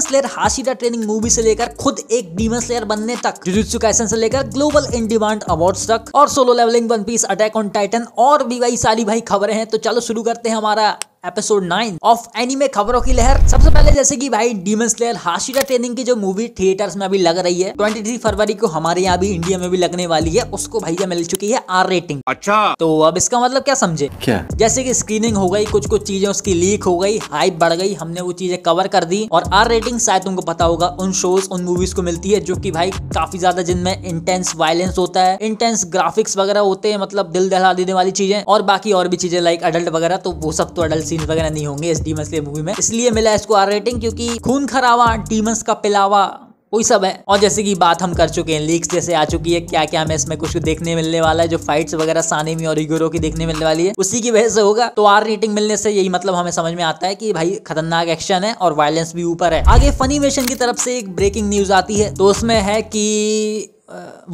Demon slayer Hashira training movie से लेकर खुद एक डीमन स्लेयर बनने तक जुजुत्सुकाइसन से लेकर ग्लोबल इन डिमांड अवार्ड्स तक और solo leveling one piece attack on titan और भी वही सारी भाई खबरें हैं तो चलो शुरू करते हैं हमारा एपिसोड नाइन ऑफ एनीमे खबरों की लहर सबसे पहले जैसे कि भाई डीमन स्लेयर हाशिरा ट्रेनिंग की जो मूवी थिएटर्स में अभी लग रही है 23 फरवरी को हमारे यहाँ भी इंडिया में भी लगने वाली है उसको भैया मिल चुकी है आर रेटिंग अच्छा तो अब इसका मतलब क्या समझे क्या जैसे की स्क्रीनिंग हो गई कुछ कुछ चीजें उसकी लीक हो गई हाइप बढ़ गई हमने वो चीजें कवर कर दी और आर रेटिंग शायद तुमको पता होगा उन शोज उन मूवीज को मिलती है जो की भाई काफी ज्यादा जिनमें इंटेंस वायलेंस होता है इंटेंस ग्राफिक्स वगैरह होते हैं मतलब दिल दहला देने वाली चीजें और बाकी और भी चीजें लाइक अडल्ट वगैरह तो वो सब तो अडल्ट सीन वगैरह नहीं होंगे इस डीमस के मूवी में इसलिए मिला इसको आर रेटिंग क्योंकि खून खराबा डीमस का पिलावा वही सब है और जैसे कि बात हम कर चुके हैं लीक्स जैसे आ चुकी है क्या क्या हमें इसमें कुछ देखने मिलने वाला है जो फाइट्स वगैरह सानेमी और यूरो की देखने मिलने वाली है उसी की वजह से होगा तो आर रेटिंग मिलने से यही मतलब हमें समझ में आता है कि भाई खतरनाक एक्शन है और वायलेंस भी ऊपर है आगे फनी मेशन की तरफ से एक ब्रेकिंग न्यूज आती है तो उसमें है की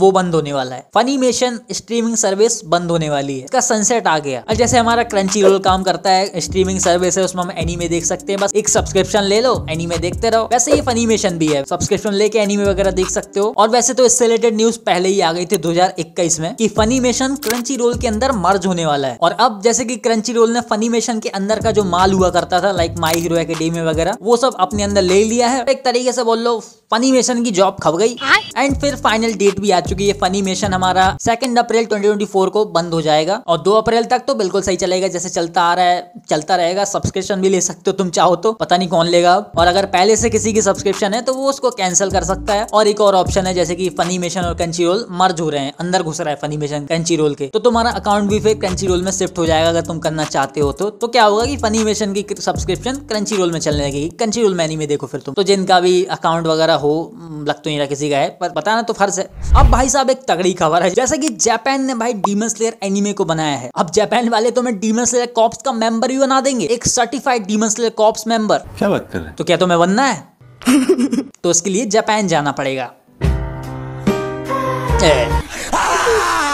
वो बंद होने वाला है फनीमेशन स्ट्रीमिंग सर्विस बंद होने वाली है इसका सनसेट आ गया और जैसे हमारा क्रंची रोल काम करता है स्ट्रीमिंग सर्विस है उसमें हम एनीमे देख सकते हैं बस एक सब्सक्रिप्शन ले लो एनीमे देखते रहो वैसे ये फनीमेशन भी है सब्सक्रिप्शन लेके एनीमे वगैरह देख सकते हो और वैसे तो इससे रिलेटेड न्यूज पहले ही आ गई थी दो में फनी फनीमेशन क्रंची रोल के अंदर मर्ज होने वाला है और अब जैसे की क्रंची रोल ने फनीमेशन के अंदर का जो माल हुआ करता था लाइक माई हीरो अकेडेमी वगैरह वो सब अपने अंदर ले लिया है एक तरीके से बोल लो फनीमेशन की जॉब खप गई एंड हाँ। फिर फाइनल डेट भी आ चुकी है फनी मेशन हमारा सेकंड अप्रैल 2024 को बंद हो जाएगा और दो अप्रैल तक तो बिल्कुल सही चलेगा जैसे चलता आ रहा है चलता रहेगा सब्सक्रिप्शन भी ले सकते हो तुम चाहो तो पता नहीं कौन लेगा और अगर पहले से किसी की सब्सक्रिप्शन है तो वो उसको कैंसिल कर सकता है और एक और ऑप्शन है जैसे कि फनी मेशन और कंची रोल मर्ज हो रहे हैं अंदर घुस रहा है फनी मेशन कंची रोल के तो तुम्हारा अकाउंट भी फिर कंची रोल में शिफ्ट हो जाएगा अगर तुम करना चाहते हो तो, तो क्या होगा कि फनी मेशन की सब्सक्रिप्शन कंची रोल में चलने लगेगी कंची रोल मैनी में देखो फिर तुम तो जिनका भी अकाउंट वगैरह हो लग तो नहीं रहा किसी का है पर बताना तो फर्ज है अब भाई साहब एक तगड़ी खबर है जैसे कि जापान ने भाई डीमन स्लेयर एनिमे को बनाया है अब जापान वाले तो मैं डीमन स्लेयर कॉप्स का मेंबर ही बना देंगे एक certified demon slayer corps member क्या बात कर रहे हैं तो क्या तुम्हें तो बनना है तो उसके लिए जापान जाना पड़ेगा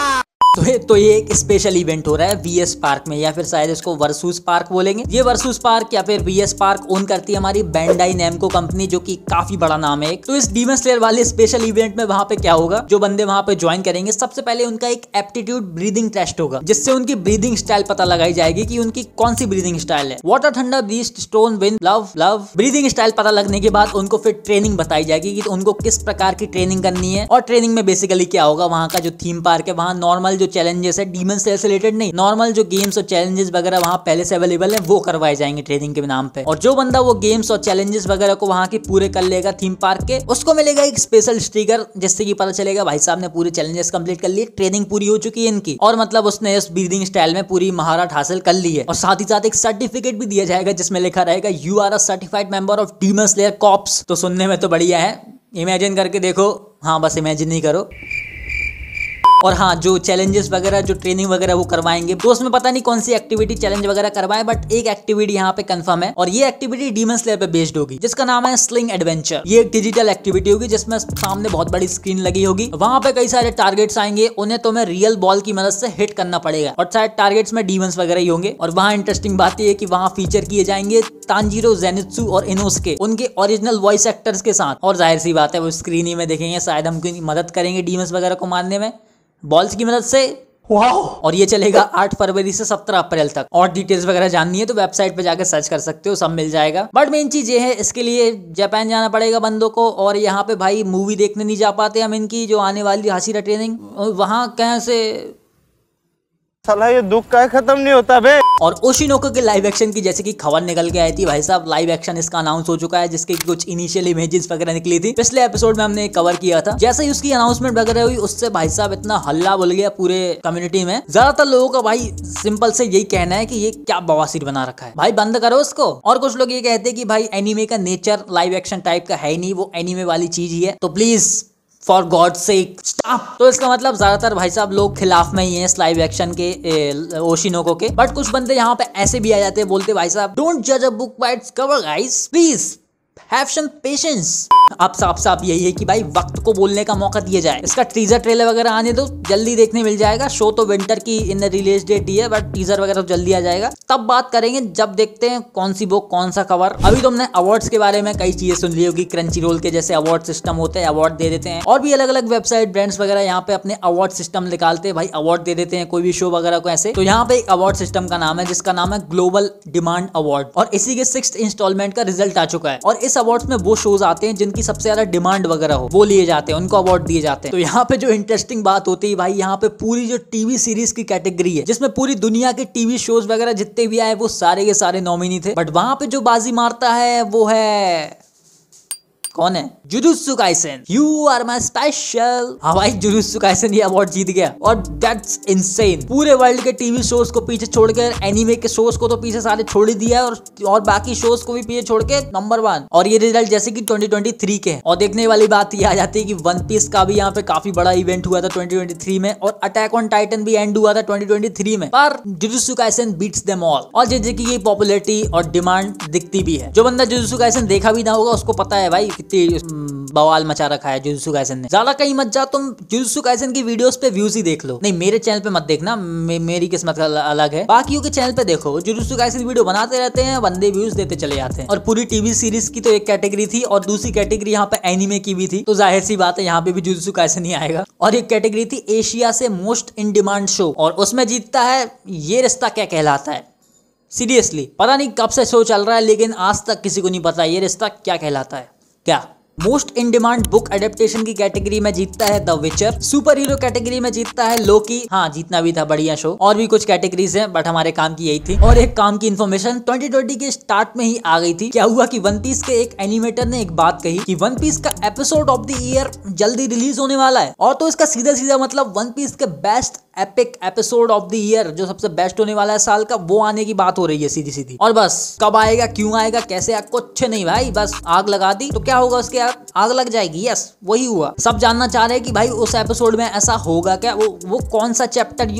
तो ये तो ये एक स्पेशल इवेंट हो रहा है वीएस पार्क में या फिर शायद इसको वर्सूस पार्क बोलेंगे ये वर्सूस पार्क या फिर वीएस पार्क ओन करती है हमारी बैंडाई नेमको कंपनी जो कि काफी बड़ा नाम है तो इस डीमन स्लेयर वाले स्पेशल इवेंट में वहाँ पे क्या होगा जो बंदे वहाँ पे ज्वाइन करेंगे सबसे पहले उनका एक एप्टीट्यूड ब्रीदिंग टेस्ट होगा जिससे उनकी ब्रीदिंग स्टाइल पता लगाई जाएगी की उनकी कौन सी ब्रीदिंग स्टाइल है water thunder beast stone wind love love breathing style पता लगने के बाद उनको फिर ट्रेनिंग बताई जाएगी की उनको किस प्रकार की ट्रेनिंग करनी है और ट्रेनिंग में बेसिकली क्या होगा वहाँ का जो थीम पार्क है वहाँ नॉर्मल जो चैलेंजेस है डीमन से रिलेटेड नहीं नॉर्मल जो गेम्स और चैलेंजेस वगैरह वहाँ पहले से अवेलेबल है वो करवाए जाएंगे ट्रेनिंग के नाम पे और जो बंदा वो गेम्स और चैलेंजेस वगैरह को वहाँ के पूरे कर लेगा थीम पार्क के उसको मिलेगा एक स्पेशल स्टीकर जिससे की पता चलेगा भाई साहब ने पूरे चैलेंजेस कम्प्लीट कर लिए ट्रेनिंग पूरी हो चुकी है इनकी और मतलब उसने इस ब्रीदिंग स्टाइल में पूरी महारत हासिल कर ली है और साथ ही साथ एक सर्टिफिकेट भी दिया जाएगा जिसमें लिखा रहेगा you are a certified member of demon slayer corps तो सुनने में तो बढ़िया है इमेजिन करके देखो हाँ बस इमेजिन ही करो और हाँ जो चैलेंजेस वगैरह जो ट्रेनिंग वगैरह वो करवाएंगे तो उसमें पता नहीं कौन सी एक्टिविटी चैलेंज वगैरह करवाए बट एक एक्टिविटी यहाँ पे कंफर्म है और ये एक्टिविटी डीमन स्लेयर पे बेस्ड होगी जिसका नाम है स्लिंग एडवेंचर ये एक डिजिटल एक्टिविटी होगी जिसमें सामने बहुत बड़ी स्क्रीन लगी होगी वहां पे कई सारे टारगेट्स आएंगे उन्हें तो तुम्हें रियल बॉल की मदद से हिट करना पड़ेगा और शायद टारगेट्स में डीमंस वगैरह ही होंगे और वहाँ इंटरेस्टिंग बात यह है कि वहाँ फीचर किए जाएंगे तानजीरो जेनित्सु और इनोसके उनके ओरिजिनल वॉइस एक्टर्स के साथ और जाहिर सी बात है वो स्क्रीन ही में देखेंगे शायद हम मदद करेंगे डीमंस वगैरह को मारने में बॉल्स की मदद से वाओ और ये चलेगा 8 फरवरी से 17 अप्रैल तक और डिटेल्स वगैरह जाननी है तो वेबसाइट पे जाकर सर्च कर सकते हो सब मिल जाएगा बट मेन चीज ये है इसके लिए जापान जाना पड़ेगा बंदों को और यहाँ पे भाई मूवी देखने नहीं जा पाते हम इनकी जो आने वाली हासिरा ट्रेनिंग वहाँ कैसे साला ये दुख का खत्म नहीं होता बे और ओशिनोको के लाइव एक्शन की जैसे कि खबर निकल के आई थी भाई साहब लाइव एक्शन इसका अनाउंस हो चुका है जिसके कुछ इनिशियल इमेजेस वगैरह निकली थी पिछले एपिसोड में हमने कवर किया था जैसे ही उसकी अनाउंसमेंट वगैरह हुई उससे भाई साहब इतना हल्ला बोल गया पूरे कम्युनिटी में ज्यादातर लोगों का भाई सिंपल से यही कहना है की ये क्या बवासीर बना रखा है भाई बंद करो उसको और कुछ लोग ये कहते हैं कि भाई एनिमे का नेचर लाइव एक्शन टाइप का है नहीं वो एनिमे वाली चीज ही है तो please for god sake stop तो इसका मतलब ज्यादातर भाई साहब लोग खिलाफ में ही हैं स्लाइव एक्शन के ओशिनोको के बट कुछ बंदे यहाँ पे ऐसे भी आ जाते हैं बोलते भाई साहब डोंट जज a book by its cover guys please have some patience आप साफ साफ यही है कि भाई वक्त को बोलने का मौका दिया जाए इसका टीजर ट्रेलर वगैरह आने दो जल्दी देखने मिल जाएगा शो तो विंटर की इन रिलीज डेट ही है बट टीजर वगैरह तो जल्दी आ जाएगा तब बात करेंगे जब देखते हैं कौन सी बुक कौन सा कवर अभी तो हमने अवार्ड्स के बारे में कई चीजें सुन ली होगी क्रंची रोल के जैसे अवार्ड सिस्टम होते हैं अवार्ड दे देते हैं और भी अलग अलग वेबसाइट ब्रांड्स वगैरह यहाँ पे अपने अवार्ड सिस्टम निकालते हैं भाई अवार्ड दे देते हैं कोई भी शो वगैरह को ऐसे तो यहाँ पे एक अवार्ड सिस्टम का नाम है जिसका नाम है ग्लोबल डिमांड अवार्ड और इसी के सिक्स इंस्टॉलमेंट का रिजल्ट आ चुका है और इस अवार्ड में वो शोज आते हैं जिनकी की सबसे ज्यादा डिमांड वगैरह हो वो लिए जाते हैं उनको अवार्ड दिए जाते हैं तो यहाँ पे जो इंटरेस्टिंग बात होती है भाई यहाँ पे पूरी जो टीवी सीरीज की कैटेगरी है जिसमें पूरी दुनिया के टीवी शोज वगैरह जितने भी आए वो सारे के सारे नॉमिनी थे बट वहां पे जो बाजी मारता है वो है कौन है Jujutsu Kaisen you are my special हवाई भाई जुजुत्सु काइसेन ये अवार्ड जीत गया और दैट्स इनसेन पूरे वर्ल्ड के टीवी शोज को पीछे छोड़कर एनिमे के शोज को तो पीछे सारे छोड़ ही दिया और और बाकी शोज को भी पीछे छोड़ के नंबर वन और ये रिजल्ट जैसे कि 2023 के और देखने वाली बात ये आ जाती है कि वन पीस का भी यहाँ पे काफी बड़ा इवेंट हुआ था 2023 में और अटैक ऑन टाइटन भी एंड हुआ था 2023 में पर जुजुसु काइसन बीट्स देम ऑल और जैसे की ये पॉपुलरिटी और डिमांड दिखती भी है जो बंदा जुजुसु काइसन देखा भी ना होगा उसको पता है भाई कितनी बवाल मचा रखा है जुलसु कैसन ने ज्यादा कहीं मत जा तुम जुलसु कैसन की वीडियोस पे व्यूज ही देख लो नहीं मेरे चैनल पे मत देखना मे, मेरी किस्मत अलग है बाकियों के चैनल पे देखो जुजुसु गाइसन वीडियो बनाते रहते हैं बंदे व्यूज देते चले जाते हैं और पूरी टीवी सीरीज की तो एक कैटेगरी थी और दूसरी कैटेगरी यहाँ पे एनिमे की भी थी तो जाहिर सी बात है यहाँ पे भी जुजुसु गाइसन ही आएगा और एक कैटेगरी थी एशिया से मोस्ट इन डिमांड शो और उसमें जीतता है ये रिश्ता क्या कहलाता है सीरियसली पता नहीं कब से शो चल रहा है लेकिन आज तक किसी को नहीं पता ये रिश्ता क्या कहलाता है क्या most in demand book adaptation की कैटेगरी में जीतता है द विचर सुपर हीरो कैटेगरी में जीतता है लोकी हाँ जीतना भी था बढ़िया शो और भी कुछ कैटेगरीज हैं बट हमारे काम की यही थी और एक काम की इन्फॉर्मेशन 2020 के स्टार्ट में ही आ गई थी क्या हुआ कि वन पीस के एक एनिमेटर ने एक बात कही कि वन पीस का एपिसोड ऑफ द ईयर जल्दी रिलीज होने वाला है और तो इसका सीधा सीधा मतलब वन पीस के best epic episode of the year जो सबसे बेस्ट होने वाला है साल का वो आने की बात हो रही है सीधी सीधी और बस कब आएगा क्यों आएगा कैसे आएगा कुछ नहीं भाई बस आग लगा दी तो क्या होगा उसके आग, आग लग जाएगी यस वही हुआ सब जानना चाह रहे हैं कि भाई उस एपिसोड में ऐसा होगा क्या वो वो कौन सा चैप्टर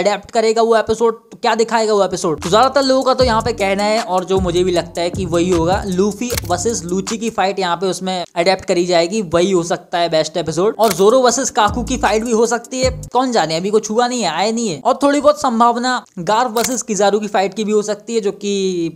अडेप्ट करेगा वो एपिसोड क्या दिखाएगा वो एपिसोड तो ज्यादातर लोगों का तो यहाँ पे कहना है और जो मुझे भी लगता है कि वही होगा लूफी वर्सेज लूची की फाइट यहाँ पे उसमें अडेप्ट करी जाएगी वही हो सकता है बेस्ट एपिसोड और जोरो वर्सेज काकू की फाइट भी हो सकती है कौन जाने अभी कुछ हुआ नहीं है आए नहीं है और थोड़ी बहुत संभावना गार्व वर्सेस किजारू की फाइट की भी हो सकती है जो कि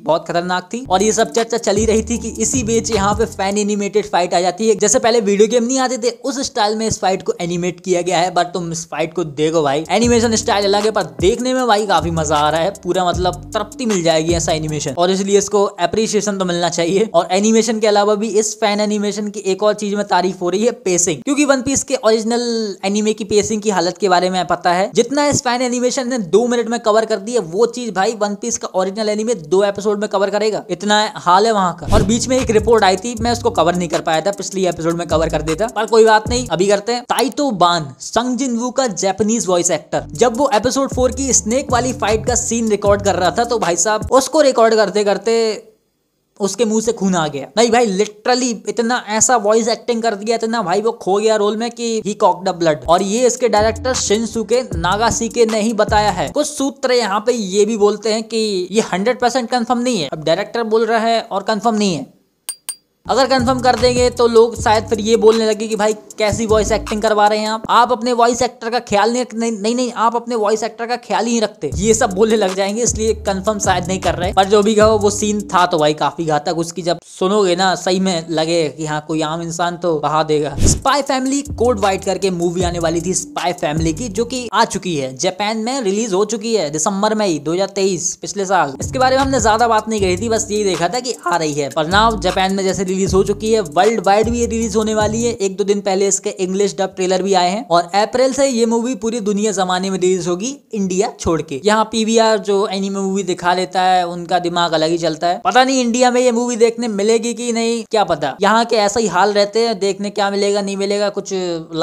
बहुत खतरनाक थी और ये सब चर्चा चली रही थी कि इसी बीच यहाँ पे फैन एनिमेटेड फाइट आ जाती है जैसे पहले वीडियो गेम नहीं आते थे उस स्टाइल में इस फाइट को एनिमेट किया गया है बट तुम इस फाइट को देखो भाई एनिमेशन स्टाइल अलग है पर देखने में भाई काफी मजा आ रहा है पूरा मतलब तृप्ति मिल जाएगी ऐसा एनिमेशन और इसलिए इसको अप्रिशिएशन तो मिलना चाहिए और एनिमेशन के अलावा भी इस फैन एनिमेशन की एक और चीज में तारीफ हो रही है पेसिंग क्योंकि वन पीस के ओरिजिनल एनिमे की पेसिंग की हालत के बारे में पता है है जितना स्पाइन एनिमेशन ने दो मिनट में कवर कर दिया वो चीज भाई वन पीस का ओरिजिनल एनिमे दो एपिसोड में कवर करेगा इतना है, हाल है वहाँ का और बीच में एक रिपोर्ट आई थी मैं उसको कवर नहीं कर पाया था पिछली एपिसोड में कवर कर देता पर कोई बात नहीं अभी करते हैं ताइतो बान संगजिन वू का जैपनीज वॉइस एक्टर जब वो एपिसोड फोर की स्नेक वाली फाइट का सीन रिकॉर्ड कर रहा था तो भाई साहब उसको रिकॉर्ड करते करते उसके मुंह से खून आ गया नहीं भाई लिटरली इतना ऐसा वॉइस एक्टिंग कर दिया इतना भाई वो खो गया रोल में कि ही द ब्लड और ये इसके डायरेक्टर नागा के ने ही बताया है कुछ सूत्र यहाँ पे ये भी बोलते हैं कि ये हंड्रेड परसेंट कन्फर्म नहीं है अब डायरेक्टर बोल रहा है और कन्फर्म नहीं है अगर कंफर्म कर देंगे तो लोग शायद फिर ये बोलने लगे कि भाई कैसी वॉइस एक्टिंग करवा रहे हैं आप आप अपने वॉइस एक्टर का ख्याल नहीं नहीं नहीं, नहीं आप अपने वॉइस एक्टर का ख्याल ही नहीं रखते ये सब बोलने लग जाएंगे इसलिए कंफर्म शायद नहीं कर रहे पर जो भी कहो वो सीन था तो भाई काफी घातक उसकी जब सुनोगे ना सही में लगे की हाँ कोई आम इंसान तो बहा देगा स्पाई फैमिली कोड वाइट करके मूवी आने वाली थी स्पाई फैमिली की जो की आ चुकी है जापान में रिलीज हो चुकी है दिसंबर में ही दो पिछले साल इसके बारे में हमने ज्यादा बात नहीं कही थी बस यही देखा था की आ रही है पर ना जापान में जैसे रिलीज हो चुकी है वर्ल्ड वाइड भी ये रिलीज होने वाली है एक दो दिन पहले इसके इंग्लिश डब ट्रेलर भी आए हैं और अप्रैल से ये मूवी पूरी दुनिया जमाने में रिलीज होगी इंडिया छोड़ के यहाँ पीवीआर जो एनिमे मूवी दिखा लेता है उनका दिमाग अलग ही चलता है पता नहीं इंडिया में ये मूवी देखने मिलेगी की नहीं क्या पता यहाँ के ऐसा ही हाल रहते हैं देखने क्या मिलेगा नहीं मिलेगा कुछ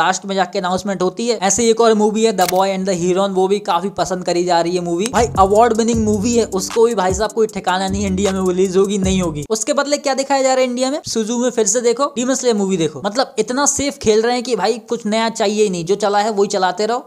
लास्ट में जाके अनाउंसमेंट होती है ऐसे एक और मूवी है the boy and the heron वो भी काफी पसंद करी जा रही है मूवी भाई अवार्ड विनिंग मूवी है उसको भी भाई साहब कोई ठिकाना नहीं इंडिया में रिलीज होगी नहीं होगी उसके बदले क्या दिखाया जा रहा है इंडिया में सुजू में फिर से देखो डीमन स्लेयर मूवी देखो मतलब इतना सेफ खेल रहे हैं कि भाई कुछ नया चाहिए ही नहीं जो चला है वही चलाते रहो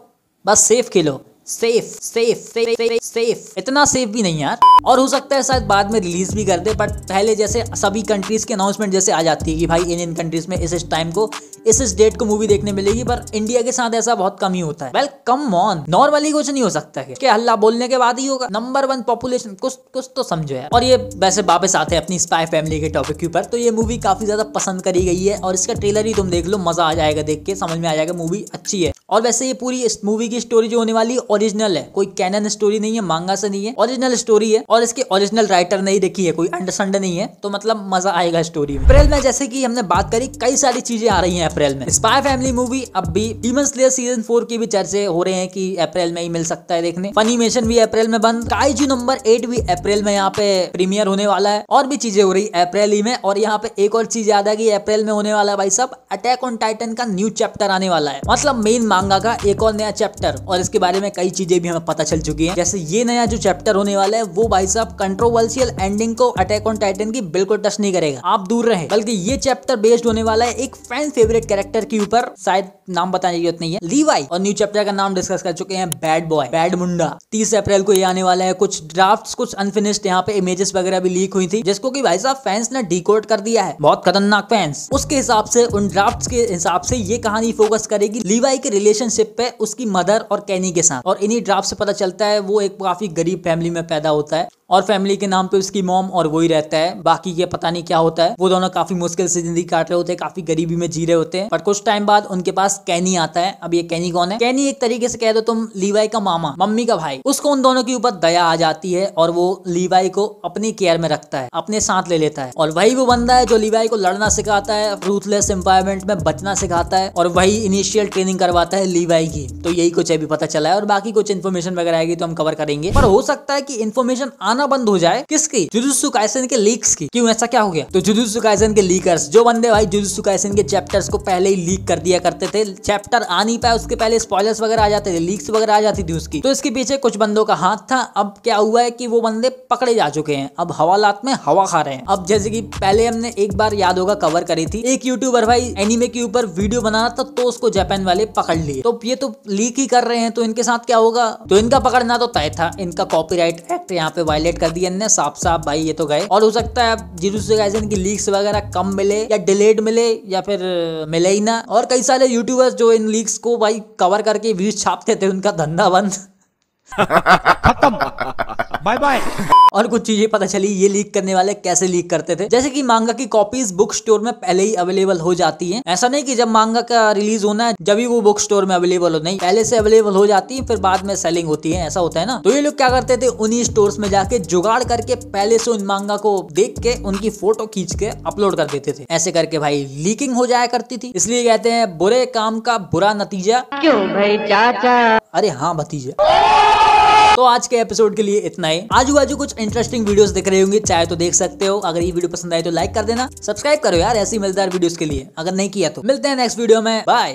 बस सेफ खेलो सेफ सेफ सेफ सेफ इतना सेफ भी नहीं यार और हो सकता है शायद बाद में रिलीज भी कर दे पर पहले जैसे सभी कंट्रीज के अनाउंसमेंट जैसे आ जाती है कि भाई इन इन कंट्रीज में इस इस टाइम को इस इस डेट को मूवी देखने मिलेगी पर इंडिया के साथ ऐसा बहुत कम ही होता है वेल कम ऑन नॉर्मली कुछ नहीं हो सकता है हल्ला बोलने के बाद ही होगा नंबर वन पॉपुलेशन कुछ कुछ तो समझो यार और ये वैसे वापस आते हैं अपनी स्पाई फैमिली के टॉपिक के ऊपर तो ये मूवी काफी ज्यादा पसंद करी गई है और इसका ट्रेलर ही तुम देख लो मजा आ जाएगा देख के समझ में आ जाएगा मूवी अच्छी है और वैसे ये पूरी इस मूवी की स्टोरी जो होने वाली ओरिजिनल है कोई कैनन स्टोरी नहीं है मांगा से नहीं है ओरिजिनल स्टोरी है और इसके ओरिजिनल राइटर नहीं लिखी है कोई अंडरसंड नहीं है तो मतलब मजा आएगा स्टोरी में अप्रैल में जैसे की हमने बात करी कई सारी चीजें आ रही है अप्रैल में स्पाई फैमिली मूवी अब भी डीमन स्लेयर सीजन फोर की भी चर्चे हो रहे हैं की अप्रैल में ही मिल सकता है देखने फनीमेशन भी अप्रैल में बंद काइजू नंबर एट भी अप्रैल में यहाँ पे प्रीमियर होने वाला है और भी चीजें हो रही है अप्रैल ही में और यहाँ पे एक और चीज याद है की अप्रैल में होने वाला है भाई सब अटैक ऑन टाइटन का न्यू चैप्टर आने वाला है मतलब मेन मांग मांगा का एक और नया चैप्टर और इसके बारे में कई चीजें भी हमें पता चल चुकी है जैसे ये नया जो चैप्टर होने वाला है वो भाई साहब कंट्रोवर्सियल एंडिंग को अटैक ऑन टाइटन की बिल्कुल टच नहीं करेगा आप दूर रहे बल्कि ये चैप्टर बेस्ड होने वाला है एक फैन फेवरेट कैरेक्टर के ऊपर शायद नाम बताने की जरूरत नहीं है लीवाई और न्यू चैप्टर का नाम डिस्कस कर चुके हैं बैड बॉय बैड मुंडा तीस अप्रैल को ये आने वाला है कुछ ड्राफ्ट कुछ अनफिनिश्ड यहाँ पे इमेजेस वगैरह भी लीक हुई थी जिसको की भाई साहब फैंस ने डिकोड कर दिया है बहुत खतरनाक फैंस उसके हिसाब से उन ड्राफ्ट के हिसाब से ये कहानी फोकस करेगी लीवाई के रिलेशनशिप पे उसकी मदर और कैनी के साथ और इन्हीं ड्राफ्ट से पता चलता है वो एक काफी गरीब फैमिली में पैदा होता है और फैमिली के नाम पे उसकी मोम और वही रहता है बाकी ये पता नहीं क्या होता है वो दोनों काफी मुश्किल से जिंदगी काट रहे होते हैं काफी गरीबी में जी रहे होते हैं पर कुछ टाइम बाद उनके पास कैनी आता है अब ये कैनी कौन है कैनी एक तरीके से कह दो तुम लीवाई का मामा मम्मी का भाई उसको उन दोनों के ऊपर दया आ जाती है और वो लीवाई को अपनी केयर में रखता है अपने साथ ले लेता है और वही वो बंदा है जो लीवाई को लड़ना सिखाता है रूथलेस एम्पायरमेंट में बचना सिखाता है और वही इनिशियल ट्रेनिंग करवाता है लीवाई की तो यही कुछ अभी पता चला है और बाकी कुछ इन्फॉर्मेशन वगैरह आएगी तो हम कवर करेंगे पर हो सकता है की इन्फॉर्मेशन आना आना बंद हो जाए किसकी जुजुत्सु काइसन के लीक्स की क्यों ऐसा क्या हो गया तो जुजुत्सु काइसन के लीकर्स जो बंदे भाई जुजुत्सु काइसन के चैप्टर्स को पहले ही लीक कर दिया करते थे चैप्टर आ नहीं पाया उसके पहले स्पॉयलर्स वगैरह आ जाते थे लीक्स वगैरह आ जाती थी उसकी तो इसके पीछे कुछ बंदों का हाथ था अब क्या हुआ है कि वो बंदे पकड़े जा चुके हैं अब हवालात में हवा खा रहे हैं अब जैसे कि पहले हमने एक बार याद होगा कवर करी थी एक यूट्यूबर भाई एनिमे के ऊपर वीडियो बना था तो उसको जापान वाले पकड़ लिए तो ये तो लीक ही कर रहे हैं तो इनके साथ क्या होगा तो इनका पकड़ना तो तय था इनका कॉपीराइट एक्ट यहाँ पे वायलेट हाईलाइट कर दिया इनने साफ साफ भाई ये तो गए और हो सकता है जीरो से गाइजन की लीक्स वगैरह कम मिले या डिलेड मिले या फिर मिले ही ना और कई सारे यूट्यूबर्स जो इन लीक्स को भाई कवर करके व्यूज छापते थे उनका धंधा बंद खत्म बाय बाय और कुछ चीजें पता चली ये लीक करने वाले कैसे लीक करते थे जैसे कि मांगा की कॉपीज बुक स्टोर में पहले ही अवेलेबल हो जाती है ऐसा नहीं कि जब मांगा का रिलीज होना है जब ही वो बुक स्टोर में अवेलेबल हो नहीं पहले से अवेलेबल हो जाती है फिर बाद में सेलिंग होती है ऐसा होता है ना तो ये लोग क्या करते थे उन्ही स्टोर में जाके जुगाड़ करके पहले से उन मांगा को देख के उनकी फोटो खींच के अपलोड कर देते थे ऐसे करके भाई लीकिंग हो जाया करती थी इसलिए कहते हैं बुरे काम का बुरा नतीजा क्यों भाई चाचा अरे हाँ भतीजा तो आज के एपिसोड के लिए इतना ही आजू बाजू कुछ इंटरेस्टिंग वीडियोस दिख रहे होंगे चाहे तो देख सकते हो अगर ये वीडियो पसंद आए तो लाइक कर देना सब्सक्राइब करो यार ऐसी मजेदार वीडियोस के लिए अगर नहीं किया तो मिलते हैं नेक्स्ट वीडियो में बाय